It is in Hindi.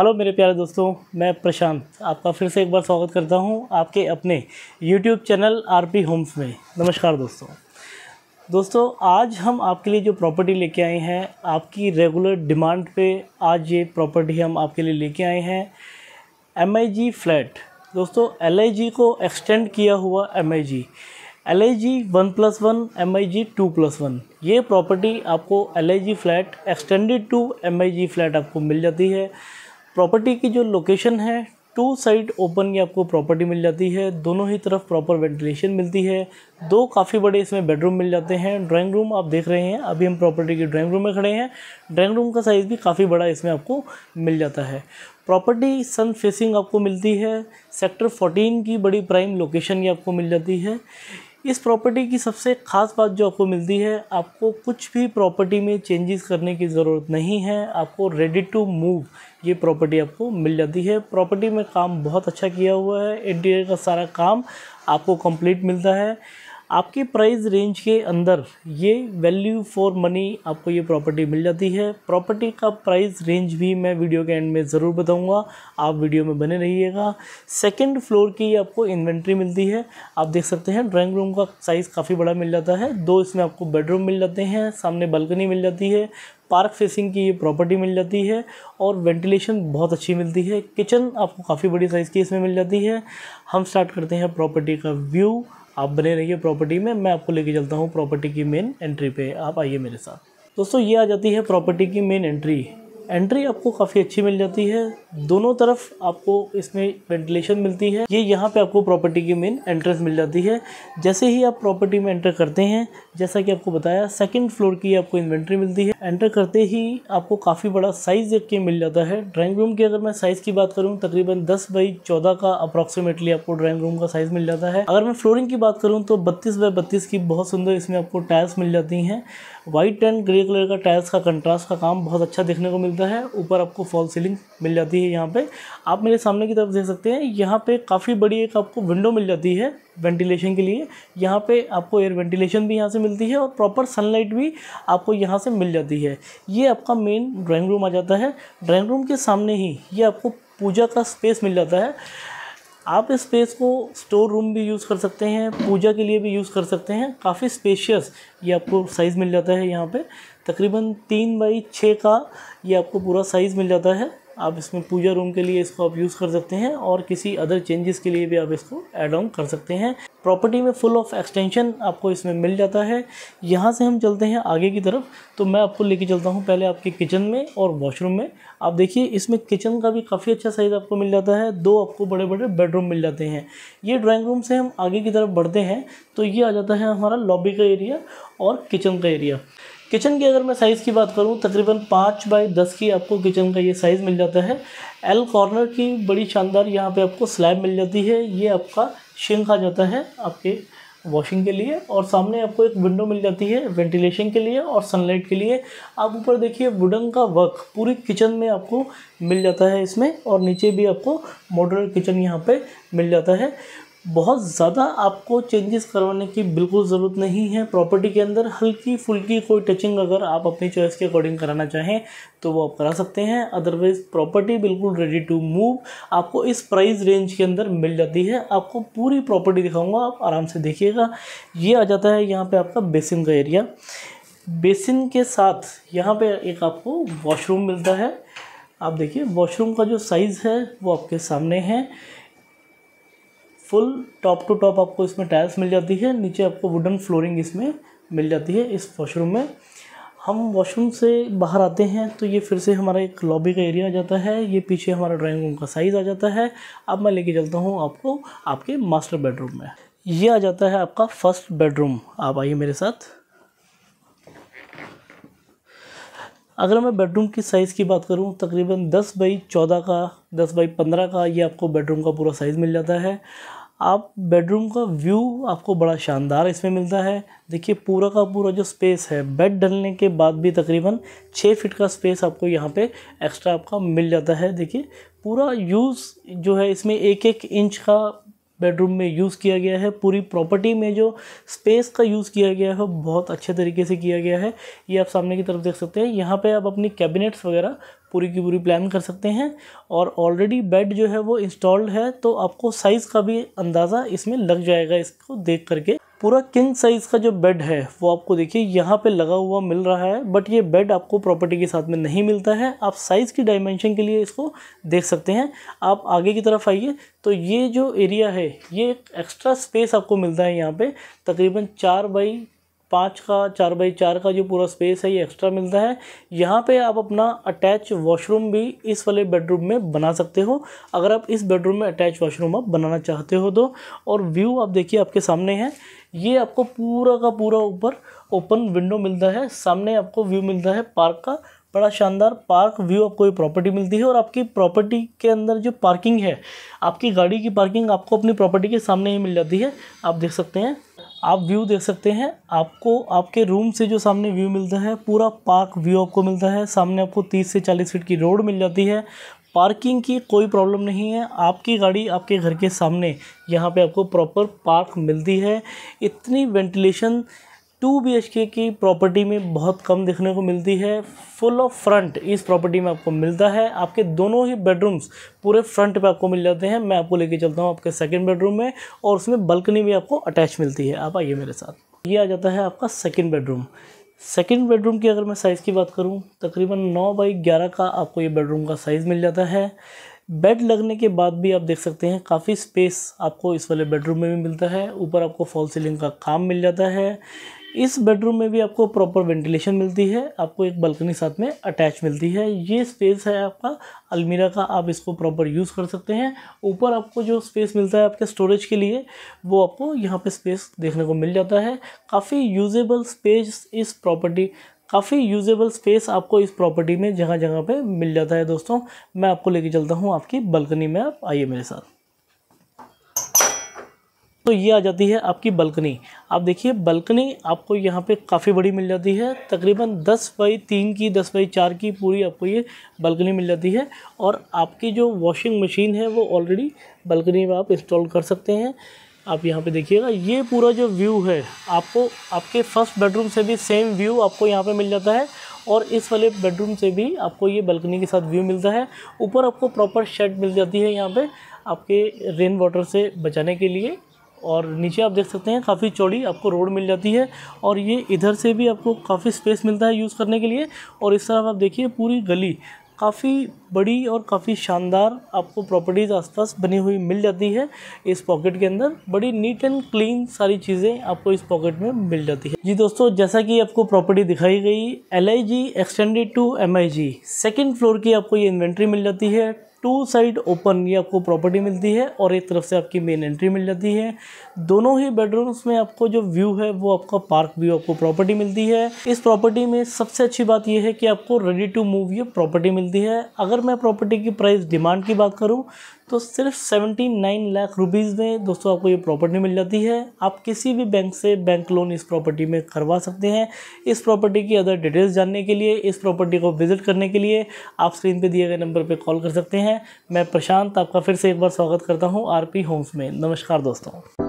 हेलो मेरे प्यारे दोस्तों मैं प्रशांत आपका फिर से एक बार स्वागत करता हूं आपके अपने यूट्यूब चैनल आरपी होम्स में नमस्कार दोस्तों दोस्तों आज हम आपके लिए जो प्रॉपर्टी लेके आए हैं आपकी रेगुलर डिमांड पे आज ये प्रॉपर्टी हम आपके लिए लेके आए हैं एम फ्लैट दोस्तों एल को एक्सटेंड किया हुआ M L I G one plus one M I G two plus one ये प्रॉपर्टी आपको L I G flat extended to M I G flat आपको मिल जाती है प्रॉपर्टी की जो लोकेशन है टू साइड ओपन की आपको प्रॉपर्टी मिल जाती है दोनों ही तरफ प्रॉपर वेंटिलेशन मिलती है दो काफ़ी बड़े इसमें बेडरूम मिल जाते हैं ड्राइंग रूम आप देख रहे हैं अभी हम प्रॉपर्टी के ड्राइंग रूम में खड़े हैं ड्राइंग रूम का साइज़ भी काफ़ी बड़ा इसमें आपको मिल जाता है प्रॉपर्टी सन फेसिंग आपको मिलती है सेक्टर 14 की बड़ी प्राइम लोकेशन ये आपको मिल जाती है इस प्रॉपर्टी की सबसे ख़ास बात जो आपको मिलती है आपको कुछ भी प्रॉपर्टी में चेंजेस करने की ज़रूरत नहीं है आपको रेडी टू मूव ये प्रॉपर्टी आपको मिल जाती है प्रॉपर्टी में काम बहुत अच्छा किया हुआ है इंटीरियर का सारा काम आपको कंप्लीट मिलता है आपके प्राइस रेंज के अंदर ये वैल्यू फॉर मनी आपको ये प्रॉपर्टी मिल जाती है प्रॉपर्टी का प्राइस रेंज भी मैं वीडियो के एंड में ज़रूर बताऊंगा आप वीडियो में बने रहिएगा सेकंड फ्लोर की आपको इन्वेंट्री मिलती है आप देख सकते हैं ड्राइंग रूम का साइज़ काफ़ी बड़ा मिल जाता है दो इसमें आपको बेडरूम मिल जाते हैं सामने बालकनी मिल जाती है पार्क फेसिंग की ये प्रॉपर्टी मिल जाती है और वेंटिलेशन बहुत अच्छी मिलती है किचन आपको काफ़ी बड़ी साइज़ की इसमें मिल जाती है हम स्टार्ट करते हैं प्रॉपर्टी का व्यू आप बने रहिए प्रॉपर्टी में मैं आपको लेके चलता हूँ प्रॉपर्टी की मेन एंट्री पे आप आइए मेरे साथ दोस्तों ये आ जाती है प्रॉपर्टी की मेन एंट्री एंट्री आपको काफ़ी अच्छी मिल जाती है दोनों तरफ आपको इसमें वेंटिलेशन मिलती है ये यहाँ पे आपको प्रॉपर्टी की मेन एंट्रेंस मिल जाती है जैसे ही आप प्रॉपर्टी में एंटर करते हैं जैसा कि आपको बताया सेकंड फ्लोर की आपको इन्वेंट्री मिलती है एंटर करते ही आपको काफ़ी बड़ा साइज़ देख के मिल जाता है ड्राइंग रूम की अगर मैं साइज़ की बात करूँ तकरीबन दस बाई चौदह का अप्रॉक्सीमेटली आपको ड्राइंग रूम का साइज़ मिल जाता है अगर मैं फ्लोरिंग की बात करूँ तो बत्तीस बाई बत्तीस की बहुत सुंदर इसमें आपको टाइल्स मिल जाती हैं वाइट एंड ग्रे कलर का टाइल्स का कंट्रास्ट का काम बहुत अच्छा देखने को मिलता सीधा है ऊपर आपको फॉल सीलिंग मिल जाती है यहाँ पे आप मेरे सामने की तरफ देख सकते हैं यहाँ पे काफ़ी बड़ी एक आपको विंडो मिल जाती है वेंटिलेशन के लिए यहाँ पे आपको एयर वेंटिलेशन भी यहाँ से मिलती है और प्रॉपर सनलाइट भी आपको यहाँ से मिल जाती है ये आपका मेन ड्राइंग रूम आ जाता है ड्राइंग रूम के सामने ही ये आपको पूजा का स्पेस मिल जाता है आप इस स्पेस को स्टोर रूम भी यूज़ कर सकते हैं पूजा के लिए भी यूज़ कर सकते हैं काफ़ी स्पेशियस ये आपको साइज़ मिल जाता है यहाँ पे तकरीबन तीन बाई छः का ये आपको पूरा साइज़ मिल जाता है आप इसमें पूजा रूम के लिए इसको आप यूज़ कर सकते हैं और किसी अदर चेंजेस के लिए भी आप इसको एड ऑन कर सकते हैं प्रॉपर्टी में फुल ऑफ एक्सटेंशन आपको इसमें मिल जाता है यहाँ से हम चलते हैं आगे की तरफ तो मैं आपको लेके चलता हूँ पहले आपके किचन में और वॉशरूम में आप देखिए इसमें किचन का भी काफ़ी अच्छा साइज़ आपको मिल जाता है दो आपको बड़े बड़े बेडरूम मिल जाते हैं ये ड्राॅइंग रूम से हम आगे की तरफ बढ़ते हैं तो ये आ जाता है हमारा लॉबी का एरिया और किचन का एरिया किचन की अगर मैं साइज़ की बात करूँ तकरीबन पाँच बाई दस की आपको किचन का ये साइज़ मिल जाता है एल कॉर्नर की बड़ी शानदार यहाँ पे आपको स्लैब मिल जाती है ये आपका शिंक आ जाता है आपके वॉशिंग के लिए और सामने आपको एक विंडो मिल जाती है वेंटिलेशन के लिए और सनलाइट के लिए आप ऊपर देखिए वुडन का वर्क पूरी किचन में आपको मिल जाता है इसमें और नीचे भी आपको मॉडर्न किचन यहाँ पे मिल जाता है बहुत ज़्यादा आपको चेंजेस करवाने की बिल्कुल ज़रूरत नहीं है प्रॉपर्टी के अंदर हल्की फुल्की कोई टचिंग अगर आप अपनी चॉइस के अकॉर्डिंग कराना चाहें तो वो आप करा सकते हैं अदरवाइज़ प्रॉपर्टी बिल्कुल रेडी टू मूव आपको इस प्राइस रेंज के अंदर मिल जाती है आपको पूरी प्रॉपर्टी दिखाऊंगा आप आराम से देखिएगा ये आ जाता है यहाँ पर आपका बेसिन का एरिया बेसिन के साथ यहाँ पर एक आपको वॉशरूम मिलता है आप देखिए वॉशरूम का जो साइज़ है वो आपके सामने है फुल टॉप टू टॉप आपको इसमें टाइल्स मिल जाती है नीचे आपको वुडन फ्लोरिंग इसमें मिल जाती है इस वॉशरूम में हम वॉशरूम से बाहर आते हैं तो ये फिर से हमारा एक लॉबी का एरिया आ जाता है ये पीछे हमारा ड्राइंग रूम का साइज़ आ जाता है अब मैं लेके चलता हूँ आपको आपके मास्टर बेडरूम में ये आ जाता है आपका फर्स्ट बेडरूम आप आइए मेरे साथ अगर मैं बेडरूम की साइज़ की बात करूँ तकरीबन दस बाई चौदह का दस बाई पंद्रह का ये आपको बेडरूम का पूरा साइज़ मिल जाता है आप बेडरूम का व्यू आपको बड़ा शानदार इसमें मिलता है देखिए पूरा का पूरा जो स्पेस है बेड डलने के बाद भी तकरीबन छः फिट का स्पेस आपको यहाँ पे एक्स्ट्रा आपका मिल जाता है देखिए पूरा यूज़ जो है इसमें एक एक इंच का बेडरूम में यूज़ किया गया है पूरी प्रॉपर्टी में जो स्पेस का यूज़ किया गया है बहुत अच्छे तरीके से किया गया है ये आप सामने की तरफ देख सकते हैं यहाँ पे आप अपनी कैबिनेट्स वगैरह पूरी की पूरी प्लान कर सकते हैं और ऑलरेडी बेड जो है वो इंस्टॉल्ड है तो आपको साइज़ का भी अंदाज़ा इसमें लग जाएगा इसको देख करके पूरा किंग साइज़ का जो बेड है वो आपको देखिए यहाँ पे लगा हुआ मिल रहा है बट ये बेड आपको प्रॉपर्टी के साथ में नहीं मिलता है आप साइज़ की डायमेंशन के लिए इसको देख सकते हैं आप आगे की तरफ आइए तो ये जो एरिया है ये एक एक्स्ट्रा स्पेस आपको मिलता है यहाँ पे तकरीबन चार बाई पाँच का चार बाई चार का जो पूरा स्पेस है ये एक्स्ट्रा मिलता है यहाँ पे आप अपना अटैच वॉशरूम भी इस वाले बेडरूम में बना सकते हो अगर आप इस बेडरूम में अटैच वॉशरूम आप बनाना चाहते हो तो और व्यू आप देखिए आपके सामने है ये आपको पूरा का पूरा ऊपर ओपन विंडो मिलता है सामने आपको व्यू मिलता है पार्क का बड़ा शानदार पार्क व्यू आपको ये प्रॉपर्टी मिलती है और आपकी प्रॉपर्टी के अंदर जो पार्किंग है आपकी गाड़ी की पार्किंग आपको अपनी प्रॉपर्टी के सामने ही मिल जाती है आप देख सकते हैं आप व्यू देख सकते हैं आपको आपके रूम से जो सामने व्यू मिलता है पूरा पार्क व्यू आपको मिलता है सामने आपको तीस से चालीस फीट की रोड मिल जाती है पार्किंग की कोई प्रॉब्लम नहीं है आपकी गाड़ी आपके घर के सामने यहाँ पे आपको प्रॉपर पार्क मिलती है इतनी वेंटिलेशन टू बी की प्रॉपर्टी में बहुत कम देखने को मिलती है फुल ऑफ फ्रंट इस प्रॉपर्टी में आपको मिलता है आपके दोनों ही बेडरूम्स पूरे फ्रंट पे आपको मिल जाते हैं मैं आपको लेके चलता हूँ आपके सेकंड बेडरूम में और उसमें बल्कनी भी आपको अटैच मिलती है आप आइए मेरे साथ ये आ जाता है आपका सेकेंड बेडरूम सेकेंड बेडरूम की अगर मैं साइज़ की बात करूँ तकरीबन नौ बाई ग्यारह का आपको ये बेडरूम का साइज़ मिल जाता है बेड लगने के बाद भी आप देख सकते हैं काफ़ी स्पेस आपको इस वाले बेडरूम में भी मिलता है ऊपर आपको फॉल सीलिंग का काम मिल जाता है इस बेडरूम में भी आपको प्रॉपर वेंटिलेशन मिलती है आपको एक बालकनी साथ में अटैच मिलती है ये स्पेस है आपका अलमीरा का आप इसको प्रॉपर यूज़ कर सकते हैं ऊपर आपको जो स्पेस मिलता है आपके स्टोरेज के लिए वो आपको यहाँ पे स्पेस देखने को मिल जाता है काफ़ी यूजेबल स्पेस इस प्रॉपर्टी काफ़ी यूजेबल स्पेस आपको इस प्रॉपर्टी में जगह जगह पर मिल जाता है दोस्तों मैं आपको लेके चलता हूँ आपकी बल्कनी में आप आइए मेरे साथ तो ये आ जाती है आपकी बल्कनी आप देखिए बल्कनी आपको यहाँ पे काफ़ी बड़ी मिल जाती है तकरीबन दस बाई तीन की दस बाई चार की पूरी आपको ये बल्कनी मिल जाती है और आपकी जो वॉशिंग मशीन है वो ऑलरेडी बल्कनी में आप इंस्टॉल कर सकते हैं आप यहाँ पे देखिएगा ये पूरा जो व्यू है आपको आपके फर्स्ट बेडरूम से भी सेम व्यू आपको यहाँ पे मिल जाता है और इस वाले बेडरूम से भी आपको ये बल्कनी के साथ व्यू मिलता है ऊपर आपको प्रॉपर शेड मिल जाती है यहाँ पे आपके रेन वाटर से बचाने के लिए और नीचे आप देख सकते हैं काफ़ी चौड़ी आपको रोड मिल जाती है और ये इधर से भी आपको काफ़ी स्पेस मिलता है यूज़ करने के लिए और इस तरफ आप देखिए पूरी गली काफ़ी बड़ी और काफ़ी शानदार आपको प्रॉपर्टीज़ आसपास बनी हुई मिल जाती है इस पॉकेट के अंदर बड़ी नीट एंड क्लीन सारी चीज़ें आपको इस पॉकेट में मिल जाती है जी दोस्तों जैसा कि आपको प्रॉपर्टी दिखाई गई L I G extended to M I G second floor की आपको ये इन्वेंट्री मिल जाती है टू साइड ओपन ये आपको प्रॉपर्टी मिलती है और एक तरफ से आपकी मेन एंट्री मिल जाती है दोनों ही बेडरूम्स में आपको जो व्यू है वो आपका पार्क व्यू आपको प्रॉपर्टी मिलती है इस प्रॉपर्टी में सबसे अच्छी बात यह है कि आपको रेडी टू मूव ये प्रॉपर्टी मिलती है अगर मैं प्रॉपर्टी की प्राइस डिमांड की बात करूँ तो सिर्फ सेवेंटी नाइन लाख रुपीज़ में दोस्तों आपको ये प्रॉपर्टी मिल जाती है आप किसी भी बैंक से बैंक लोन इस प्रॉपर्टी में करवा सकते हैं इस प्रॉपर्टी की अदर डिटेल्स जानने के लिए इस प्रॉपर्टी को विजिट करने के लिए आप स्क्रीन पर दिए गए नंबर पर कॉल कर सकते हैं मैं प्रशांत आपका फिर से एक बार स्वागत करता हूँ आर होम्स में नमस्कार दोस्तों